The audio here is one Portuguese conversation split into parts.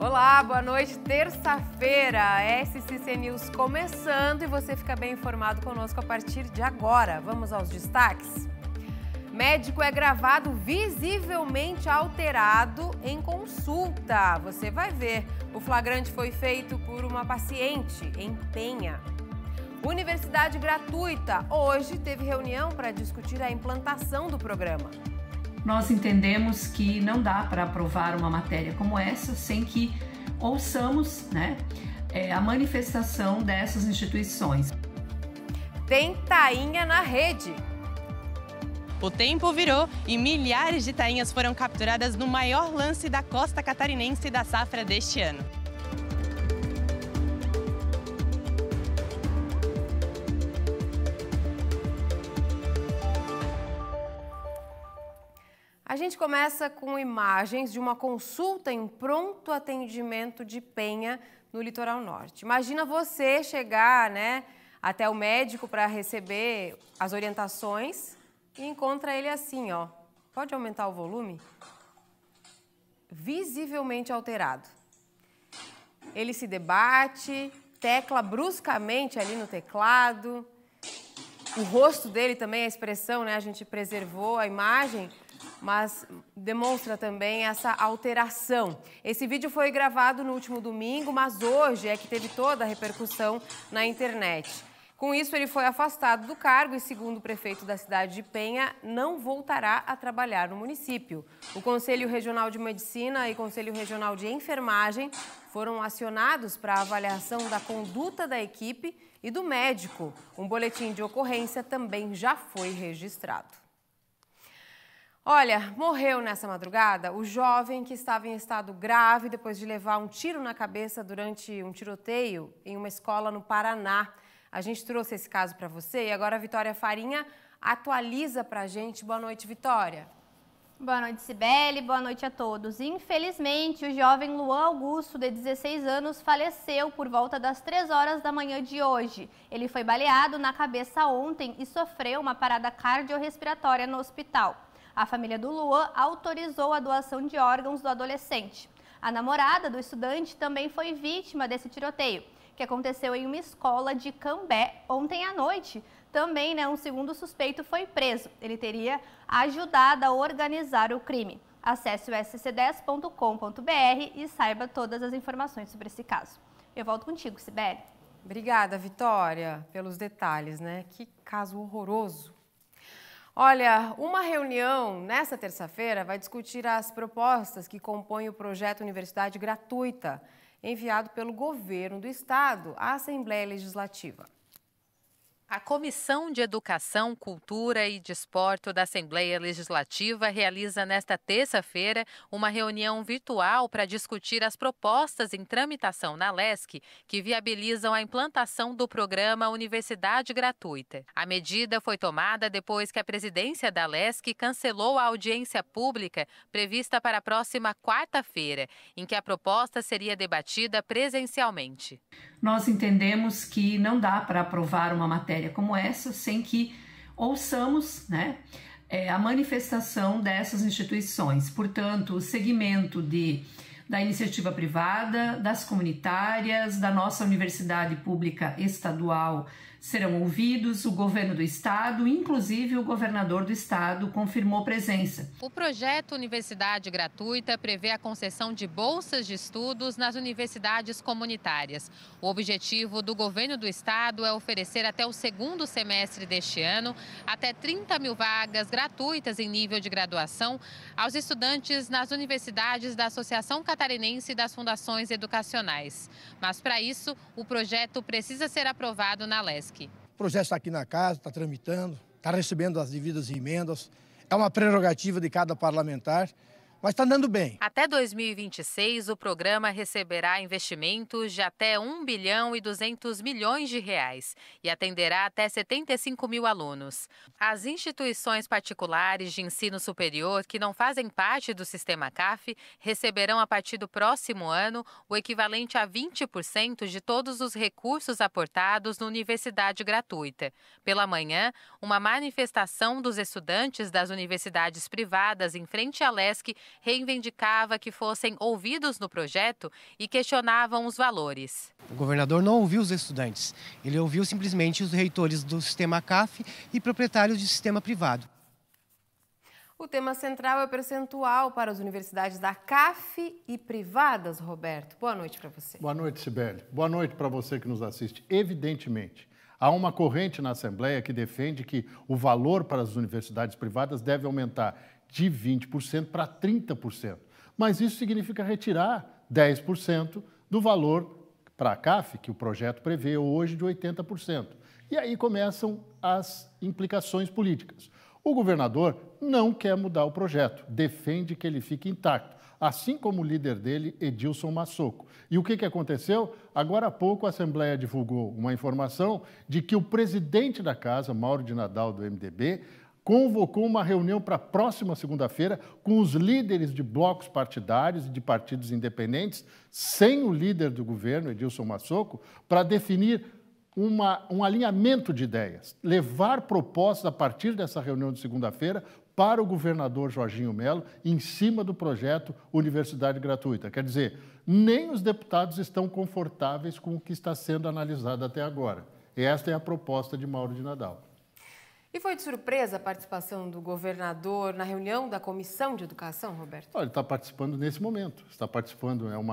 Olá, boa noite. Terça-feira, SCC News começando e você fica bem informado conosco a partir de agora. Vamos aos destaques. Médico é gravado visivelmente alterado em consulta. Você vai ver. O flagrante foi feito por uma paciente em Penha. Universidade Gratuita hoje teve reunião para discutir a implantação do programa nós entendemos que não dá para aprovar uma matéria como essa sem que ouçamos né, é, a manifestação dessas instituições. Tem tainha na rede. O tempo virou e milhares de tainhas foram capturadas no maior lance da costa catarinense da safra deste ano. gente começa com imagens de uma consulta em pronto atendimento de Penha, no litoral norte. Imagina você chegar né, até o médico para receber as orientações e encontra ele assim, ó. Pode aumentar o volume? Visivelmente alterado. Ele se debate, tecla bruscamente ali no teclado. O rosto dele também, a expressão, né? A gente preservou a imagem mas demonstra também essa alteração. Esse vídeo foi gravado no último domingo, mas hoje é que teve toda a repercussão na internet. Com isso, ele foi afastado do cargo e, segundo o prefeito da cidade de Penha, não voltará a trabalhar no município. O Conselho Regional de Medicina e Conselho Regional de Enfermagem foram acionados para avaliação da conduta da equipe e do médico. Um boletim de ocorrência também já foi registrado. Olha, morreu nessa madrugada o jovem que estava em estado grave depois de levar um tiro na cabeça durante um tiroteio em uma escola no Paraná. A gente trouxe esse caso para você e agora a Vitória Farinha atualiza para a gente. Boa noite, Vitória. Boa noite, Sibeli. Boa noite a todos. Infelizmente, o jovem Luan Augusto, de 16 anos, faleceu por volta das 3 horas da manhã de hoje. Ele foi baleado na cabeça ontem e sofreu uma parada cardiorrespiratória no hospital. A família do Luan autorizou a doação de órgãos do adolescente. A namorada do estudante também foi vítima desse tiroteio, que aconteceu em uma escola de Cambé ontem à noite. Também, né, um segundo suspeito foi preso. Ele teria ajudado a organizar o crime. Acesse o sc10.com.br e saiba todas as informações sobre esse caso. Eu volto contigo, Sibeli. Obrigada, Vitória, pelos detalhes, né? Que caso horroroso. Olha, uma reunião nesta terça-feira vai discutir as propostas que compõem o projeto Universidade Gratuita, enviado pelo governo do estado à Assembleia Legislativa. A Comissão de Educação, Cultura e Desporto da Assembleia Legislativa realiza nesta terça-feira uma reunião virtual para discutir as propostas em tramitação na LESC que viabilizam a implantação do programa Universidade Gratuita. A medida foi tomada depois que a presidência da LESC cancelou a audiência pública prevista para a próxima quarta-feira, em que a proposta seria debatida presencialmente. Nós entendemos que não dá para aprovar uma matéria matéria como essa sem que ouçamos, né? É, a manifestação dessas instituições. Portanto, o segmento de, da iniciativa privada, das comunitárias, da nossa universidade pública estadual Serão ouvidos o governo do estado, inclusive o governador do estado confirmou presença. O projeto Universidade Gratuita prevê a concessão de bolsas de estudos nas universidades comunitárias. O objetivo do governo do estado é oferecer até o segundo semestre deste ano até 30 mil vagas gratuitas em nível de graduação aos estudantes nas universidades da Associação Catarinense das Fundações Educacionais. Mas para isso, o projeto precisa ser aprovado na LES. Sesc. O projeto está aqui na casa, está tramitando, está recebendo as devidas emendas. É uma prerrogativa de cada parlamentar mas está andando bem. Até 2026, o programa receberá investimentos de até 1 bilhão e 200 milhões de reais e atenderá até 75 mil alunos. As instituições particulares de ensino superior que não fazem parte do sistema CAF receberão a partir do próximo ano o equivalente a 20% de todos os recursos aportados na universidade gratuita. Pela manhã, uma manifestação dos estudantes das universidades privadas em frente à LESC reivindicava que fossem ouvidos no projeto e questionavam os valores. O governador não ouviu os estudantes, ele ouviu simplesmente os reitores do sistema CAF e proprietários de sistema privado. O tema central é o percentual para as universidades da CAF e privadas, Roberto. Boa noite para você. Boa noite, Sibeli. Boa noite para você que nos assiste. Evidentemente, há uma corrente na Assembleia que defende que o valor para as universidades privadas deve aumentar de 20% para 30%. Mas isso significa retirar 10% do valor para a CAF, que o projeto prevê hoje, de 80%. E aí começam as implicações políticas. O governador não quer mudar o projeto, defende que ele fique intacto, assim como o líder dele, Edilson Massoco. E o que, que aconteceu? Agora há pouco a Assembleia divulgou uma informação de que o presidente da casa, Mauro de Nadal, do MDB, convocou uma reunião para a próxima segunda-feira com os líderes de blocos partidários e de partidos independentes, sem o líder do governo, Edilson Massoco, para definir uma, um alinhamento de ideias, levar propostas a partir dessa reunião de segunda-feira para o governador Jorginho Melo em cima do projeto Universidade Gratuita. Quer dizer, nem os deputados estão confortáveis com o que está sendo analisado até agora. Esta é a proposta de Mauro de Nadal. E foi de surpresa a participação do governador na reunião da Comissão de Educação, Roberto? Olha, ele está participando nesse momento. Está participando, é um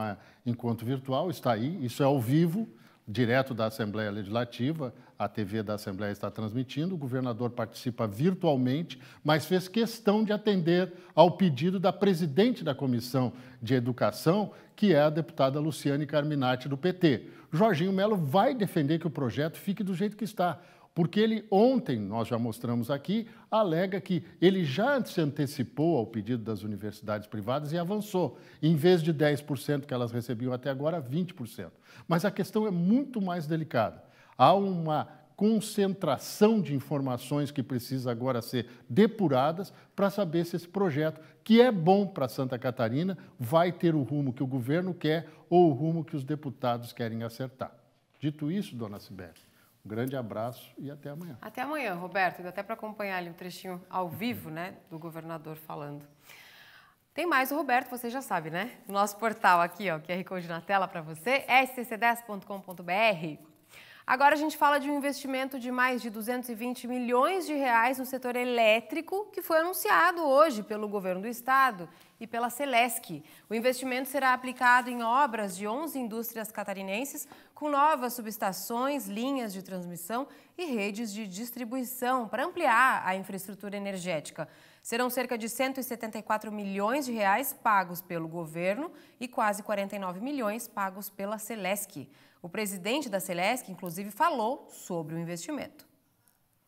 encontro virtual, está aí, isso é ao vivo, direto da Assembleia Legislativa, a TV da Assembleia está transmitindo, o governador participa virtualmente, mas fez questão de atender ao pedido da presidente da Comissão de Educação, que é a deputada Luciane Carminati, do PT. Jorginho Melo vai defender que o projeto fique do jeito que está. Porque ele, ontem, nós já mostramos aqui, alega que ele já se antecipou ao pedido das universidades privadas e avançou. Em vez de 10% que elas recebiam até agora, 20%. Mas a questão é muito mais delicada. Há uma concentração de informações que precisa agora ser depuradas para saber se esse projeto, que é bom para Santa Catarina, vai ter o rumo que o governo quer ou o rumo que os deputados querem acertar. Dito isso, dona Sibeli, um grande abraço e até amanhã. Até amanhã, Roberto. Dá até para acompanhar ali o um trechinho ao vivo né, do governador falando. Tem mais o Roberto, você já sabe, né? Nosso portal aqui, ó, QR Code na tela para você, stc10.com.br. Agora a gente fala de um investimento de mais de 220 milhões de reais no setor elétrico que foi anunciado hoje pelo governo do estado e pela Celesc. O investimento será aplicado em obras de 11 indústrias catarinenses, com novas subestações, linhas de transmissão e redes de distribuição para ampliar a infraestrutura energética. Serão cerca de 174 milhões de reais pagos pelo governo e quase 49 milhões pagos pela Celesc. O presidente da Celesc, inclusive, falou sobre o investimento.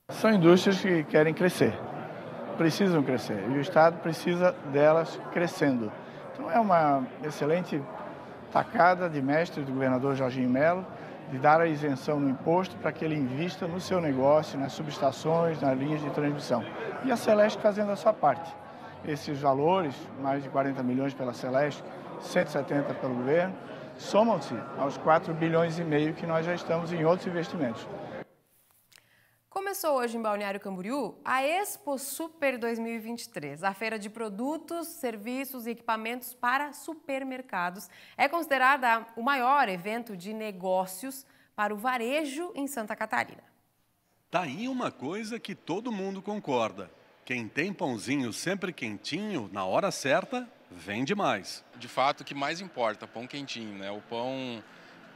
São indústrias que querem crescer precisam crescer e o Estado precisa delas crescendo. Então é uma excelente tacada de mestre do governador Jorginho Melo de dar a isenção no imposto para que ele invista no seu negócio, nas subestações, nas linhas de transmissão. E a Celeste fazendo a sua parte. Esses valores, mais de 40 milhões pela Celeste, 170 pelo governo, somam-se aos 4 bilhões e meio que nós já estamos em outros investimentos. Começou hoje em Balneário Camboriú a Expo Super 2023. A feira de produtos, serviços e equipamentos para supermercados é considerada o maior evento de negócios para o varejo em Santa Catarina. Tá aí uma coisa que todo mundo concorda. Quem tem pãozinho sempre quentinho, na hora certa, vende mais. De fato, o que mais importa, pão quentinho, né? O pão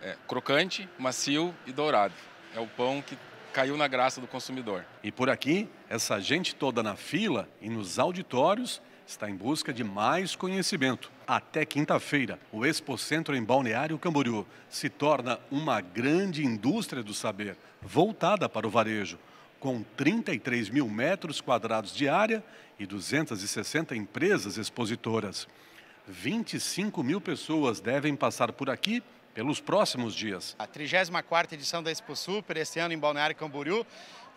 é, crocante, macio e dourado. É o pão que caiu na graça do consumidor. E por aqui, essa gente toda na fila e nos auditórios está em busca de mais conhecimento. Até quinta-feira, o Expo Centro em Balneário Camboriú se torna uma grande indústria do saber, voltada para o varejo, com 33 mil metros quadrados de área e 260 empresas expositoras. 25 mil pessoas devem passar por aqui pelos próximos dias. A 34ª edição da Expo Super, este ano em Balneário Camboriú,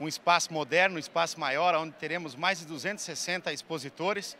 um espaço moderno, um espaço maior, onde teremos mais de 260 expositores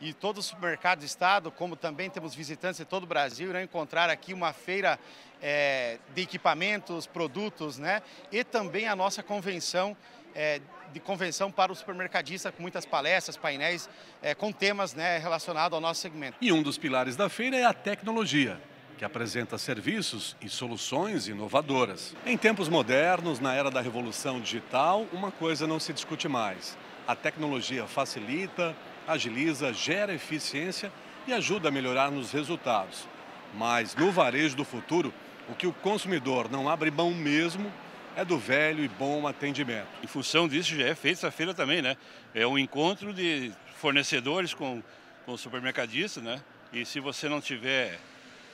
e todo o supermercado do estado, como também temos visitantes de todo o Brasil, irão encontrar aqui uma feira é, de equipamentos, produtos, né? E também a nossa convenção é, de convenção para o supermercadista, com muitas palestras, painéis é, com temas né, relacionados ao nosso segmento. E um dos pilares da feira é a tecnologia que apresenta serviços e soluções inovadoras. Em tempos modernos, na era da revolução digital, uma coisa não se discute mais. A tecnologia facilita, agiliza, gera eficiência e ajuda a melhorar nos resultados. Mas no varejo do futuro, o que o consumidor não abre mão mesmo é do velho e bom atendimento. Em função disso, já é feita essa feira também, né? É um encontro de fornecedores com, com supermercadistas, né? E se você não tiver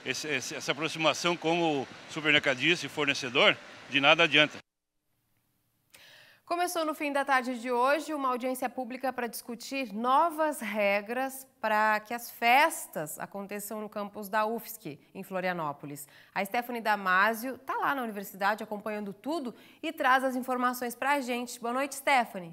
esse, essa aproximação como o supermercadista e fornecedor, de nada adianta. Começou no fim da tarde de hoje uma audiência pública para discutir novas regras para que as festas aconteçam no campus da UFSC, em Florianópolis. A Stephanie Damasio está lá na universidade acompanhando tudo e traz as informações para a gente. Boa noite, Stephanie.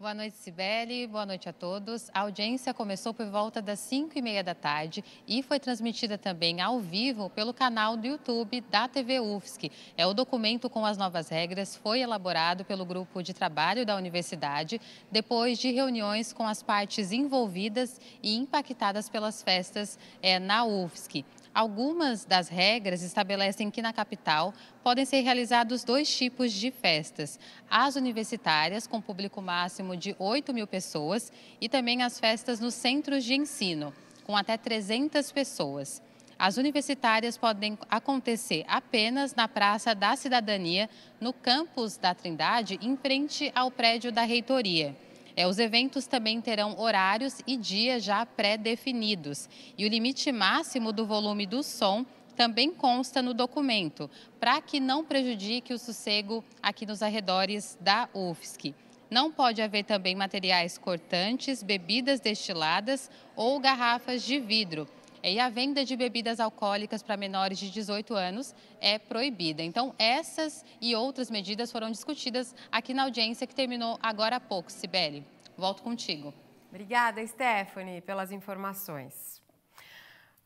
Boa noite, Sibeli. Boa noite a todos. A audiência começou por volta das 5 e meia da tarde e foi transmitida também ao vivo pelo canal do YouTube da TV UFSC. É o documento com as novas regras foi elaborado pelo grupo de trabalho da universidade depois de reuniões com as partes envolvidas e impactadas pelas festas é, na UFSC. Algumas das regras estabelecem que na capital podem ser realizados dois tipos de festas: as universitárias, com público máximo de 8 mil pessoas, e também as festas nos centros de ensino, com até 300 pessoas. As universitárias podem acontecer apenas na Praça da Cidadania, no campus da Trindade, em frente ao prédio da reitoria. É, os eventos também terão horários e dias já pré-definidos. E o limite máximo do volume do som também consta no documento, para que não prejudique o sossego aqui nos arredores da UFSC. Não pode haver também materiais cortantes, bebidas destiladas ou garrafas de vidro é, e a venda de bebidas alcoólicas para menores de 18 anos é proibida. Então, essas e outras medidas foram discutidas aqui na audiência que terminou agora há pouco. Sibeli, volto contigo. Obrigada, Stephanie, pelas informações.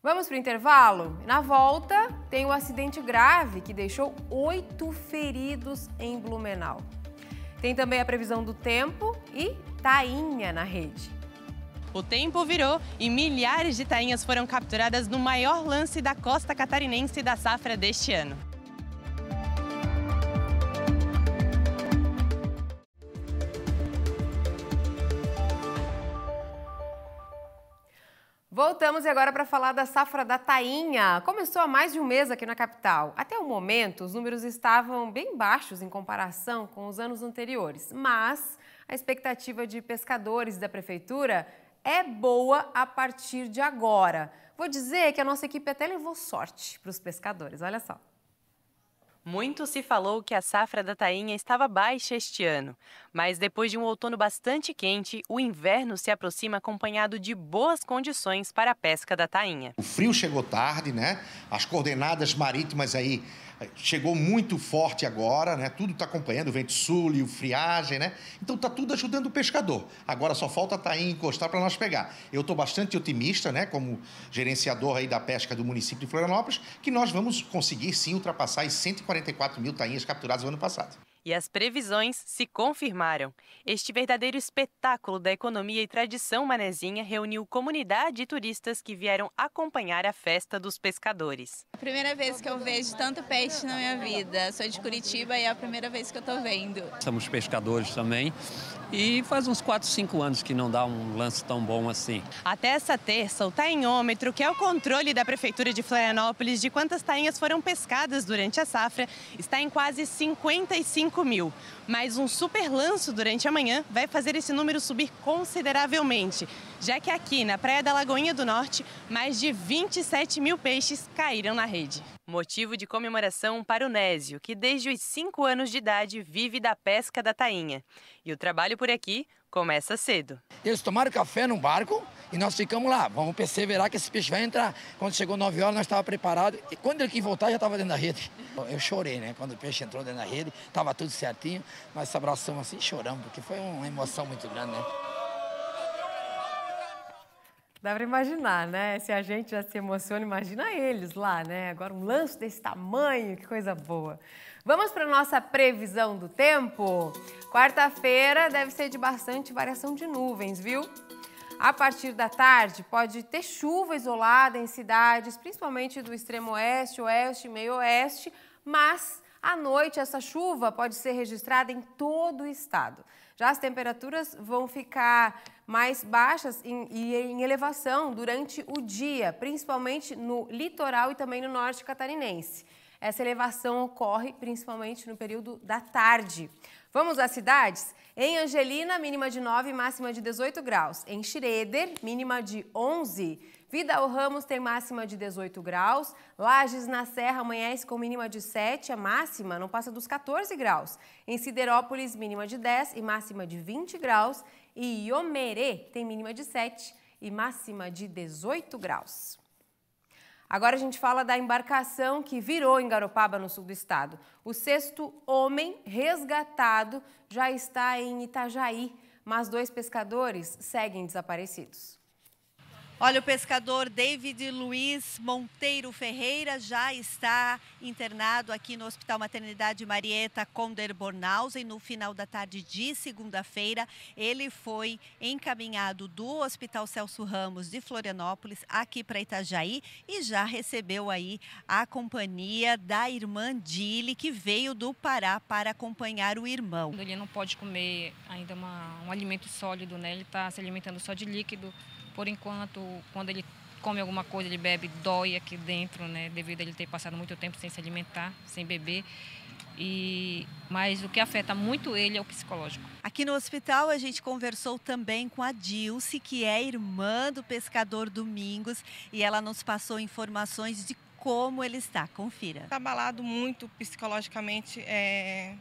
Vamos para o intervalo? Na volta, tem o um acidente grave que deixou oito feridos em Blumenau. Tem também a previsão do tempo e Tainha na rede. O tempo virou e milhares de tainhas foram capturadas no maior lance da costa catarinense da safra deste ano. Voltamos agora para falar da safra da tainha. Começou há mais de um mês aqui na capital. Até o momento, os números estavam bem baixos em comparação com os anos anteriores, mas a expectativa de pescadores da prefeitura é boa a partir de agora. Vou dizer que a nossa equipe até levou sorte para os pescadores, olha só. Muito se falou que a safra da tainha estava baixa este ano, mas depois de um outono bastante quente, o inverno se aproxima acompanhado de boas condições para a pesca da tainha. O frio chegou tarde, né? As coordenadas marítimas aí chegou muito forte agora, né? Tudo está acompanhando, o vento sul e o friagem, né? Então está tudo ajudando o pescador. Agora só falta tá aí encostar para nós pegar. Eu estou bastante otimista, né? Como gerenciador aí da pesca do município de Florianópolis, que nós vamos conseguir sim ultrapassar as 144 mil tainhas capturadas no ano passado. E as previsões se confirmaram. Este verdadeiro espetáculo da economia e tradição manezinha reuniu comunidade e turistas que vieram acompanhar a festa dos pescadores. primeira vez que eu vejo tanto peixe na minha vida. Sou de Curitiba e é a primeira vez que eu estou vendo. Somos pescadores também e faz uns 4, 5 anos que não dá um lance tão bom assim. Até essa terça, o tainhômetro, que é o controle da Prefeitura de Florianópolis de quantas tainhas foram pescadas durante a safra, está em quase 55 mil. Mas um super lanço durante a manhã vai fazer esse número subir consideravelmente já que aqui na Praia da Lagoinha do Norte, mais de 27 mil peixes caíram na rede. Motivo de comemoração para o Nésio, que desde os 5 anos de idade vive da pesca da tainha. E o trabalho por aqui começa cedo. Eles tomaram café num barco e nós ficamos lá. Vamos perseverar que esse peixe vai entrar. Quando chegou 9 horas, nós estávamos preparados. E quando ele quis voltar, já estava dentro da rede. Eu chorei, né? Quando o peixe entrou dentro da rede, estava tudo certinho. Nós se abraçamos assim, choramos, porque foi uma emoção muito grande, né? Dá para imaginar, né? Se a gente já se emociona, imagina eles lá, né? Agora um lanço desse tamanho, que coisa boa. Vamos para nossa previsão do tempo? Quarta-feira deve ser de bastante variação de nuvens, viu? A partir da tarde, pode ter chuva isolada em cidades, principalmente do extremo oeste, oeste e meio oeste, mas à noite, essa chuva pode ser registrada em todo o estado. Já as temperaturas vão ficar mais baixas e em elevação durante o dia, principalmente no litoral e também no norte catarinense. Essa elevação ocorre principalmente no período da tarde. Vamos às cidades? Em Angelina, mínima de 9, máxima de 18 graus. Em Schroeder, mínima de 11. Vidal Ramos tem máxima de 18 graus. Lages na Serra amanhece com mínima de 7, a máxima não passa dos 14 graus. Em Siderópolis, mínima de 10 e máxima de 20 graus. E Iomerê tem mínima de 7 e máxima de 18 graus. Agora a gente fala da embarcação que virou em Garopaba, no sul do estado. O sexto homem resgatado já está em Itajaí, mas dois pescadores seguem desaparecidos. Olha, o pescador David Luiz Monteiro Ferreira já está internado aqui no Hospital Maternidade Marieta Conder e No final da tarde de segunda-feira, ele foi encaminhado do Hospital Celso Ramos de Florianópolis aqui para Itajaí e já recebeu aí a companhia da irmã Dili, que veio do Pará para acompanhar o irmão. Ele não pode comer ainda uma, um alimento sólido, né? Ele está se alimentando só de líquido por enquanto, quando ele come alguma coisa, ele bebe, dói aqui dentro, né? Devido a ele ter passado muito tempo sem se alimentar, sem beber. E, mas o que afeta muito ele é o psicológico. Aqui no hospital a gente conversou também com a Dilce, que é irmã do pescador Domingos, e ela nos passou informações de como ele está. Confira. Está abalado muito psicologicamente, é,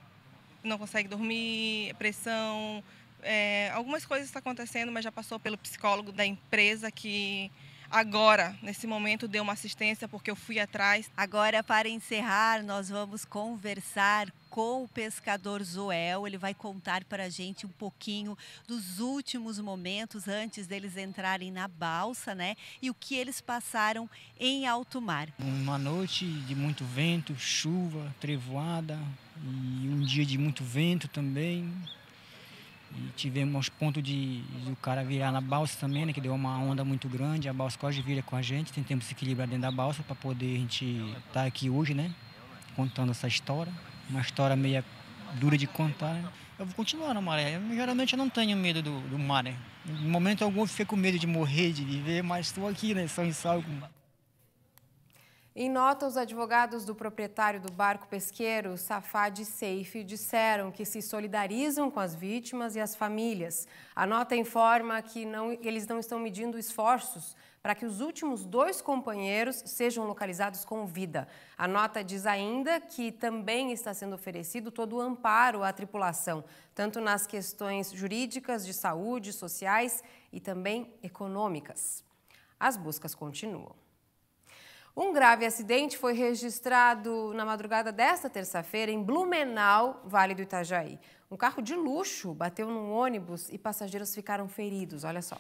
não consegue dormir, pressão, é, algumas coisas estão acontecendo, mas já passou pelo psicólogo da empresa que agora, nesse momento, deu uma assistência porque eu fui atrás. Agora, para encerrar, nós vamos conversar com o pescador Zoel. Ele vai contar para a gente um pouquinho dos últimos momentos antes deles entrarem na balsa, né? E o que eles passaram em alto mar. Uma noite de muito vento, chuva, trevoada e um dia de muito vento também. E tivemos ponto de, de o cara virar na balsa também, né, que deu uma onda muito grande, a balsa quase vira com a gente, tentamos se equilibrar dentro da balsa para poder a gente estar tá aqui hoje, né, contando essa história, uma história meio dura de contar. Né? Eu vou continuar na maré, eu, geralmente eu não tenho medo do, do mar, né. Em momento algum eu fiquei com medo de morrer, de viver, mas estou aqui, né, São em salvo. Em nota, os advogados do proprietário do barco pesqueiro, Safad Seif, disseram que se solidarizam com as vítimas e as famílias. A nota informa que não, eles não estão medindo esforços para que os últimos dois companheiros sejam localizados com vida. A nota diz ainda que também está sendo oferecido todo o amparo à tripulação, tanto nas questões jurídicas, de saúde, sociais e também econômicas. As buscas continuam. Um grave acidente foi registrado na madrugada desta terça-feira em Blumenau, Vale do Itajaí. Um carro de luxo bateu num ônibus e passageiros ficaram feridos. Olha só.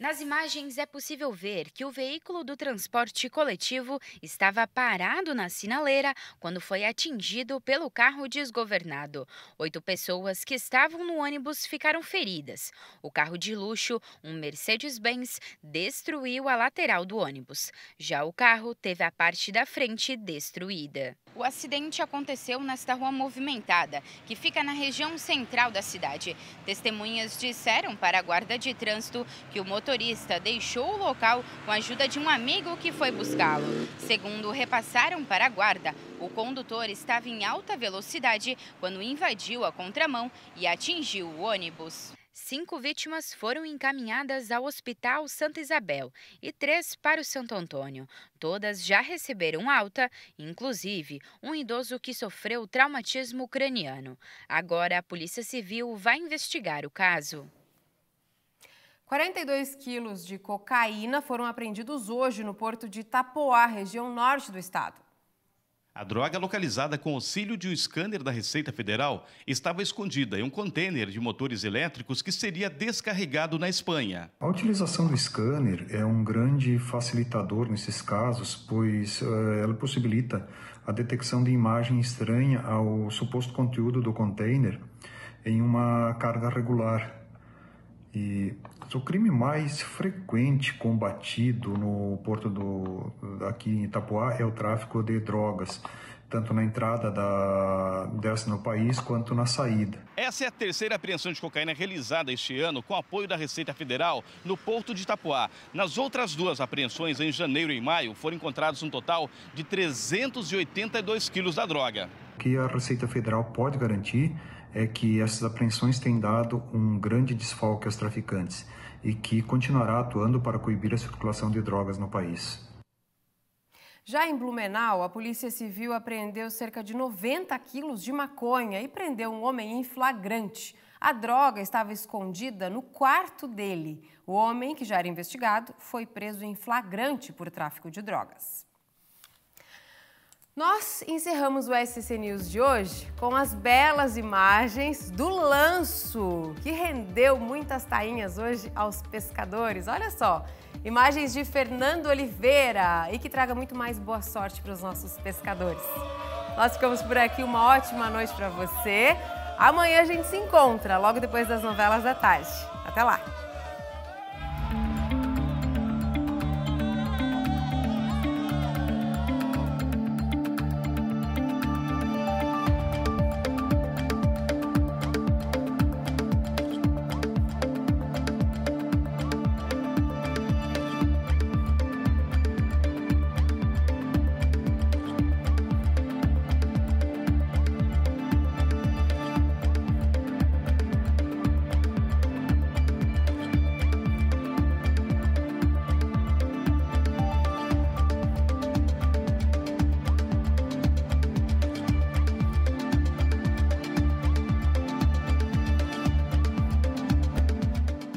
Nas imagens é possível ver que o veículo do transporte coletivo estava parado na sinaleira quando foi atingido pelo carro desgovernado. Oito pessoas que estavam no ônibus ficaram feridas. O carro de luxo, um Mercedes-Benz, destruiu a lateral do ônibus. Já o carro teve a parte da frente destruída. O acidente aconteceu nesta rua movimentada, que fica na região central da cidade. Testemunhas disseram para a guarda de trânsito que o motor motorista deixou o local com a ajuda de um amigo que foi buscá-lo. Segundo repassaram para a guarda, o condutor estava em alta velocidade quando invadiu a contramão e atingiu o ônibus. Cinco vítimas foram encaminhadas ao Hospital Santa Isabel e três para o Santo Antônio. Todas já receberam alta, inclusive um idoso que sofreu traumatismo craniano. Agora a Polícia Civil vai investigar o caso. 42 quilos de cocaína foram apreendidos hoje no porto de Itapoá, região norte do estado. A droga, localizada com auxílio de um scanner da Receita Federal, estava escondida em um contêiner de motores elétricos que seria descarregado na Espanha. A utilização do scanner é um grande facilitador nesses casos, pois uh, ela possibilita a detecção de imagem estranha ao suposto conteúdo do contêiner em uma carga regular, e o crime mais frequente combatido no porto do aqui em Itapuá é o tráfico de drogas, tanto na entrada da, dessa no país quanto na saída. Essa é a terceira apreensão de cocaína realizada este ano com apoio da Receita Federal no porto de Itapuá. Nas outras duas apreensões, em janeiro e maio, foram encontrados um total de 382 quilos da droga. O que a Receita Federal pode garantir é que essas apreensões têm dado um grande desfalque aos traficantes e que continuará atuando para coibir a circulação de drogas no país. Já em Blumenau, a Polícia Civil apreendeu cerca de 90 quilos de maconha e prendeu um homem em flagrante. A droga estava escondida no quarto dele. O homem, que já era investigado, foi preso em flagrante por tráfico de drogas. Nós encerramos o SC News de hoje com as belas imagens do lanço, que rendeu muitas tainhas hoje aos pescadores. Olha só, imagens de Fernando Oliveira e que traga muito mais boa sorte para os nossos pescadores. Nós ficamos por aqui, uma ótima noite para você. Amanhã a gente se encontra, logo depois das novelas da tarde. Até lá!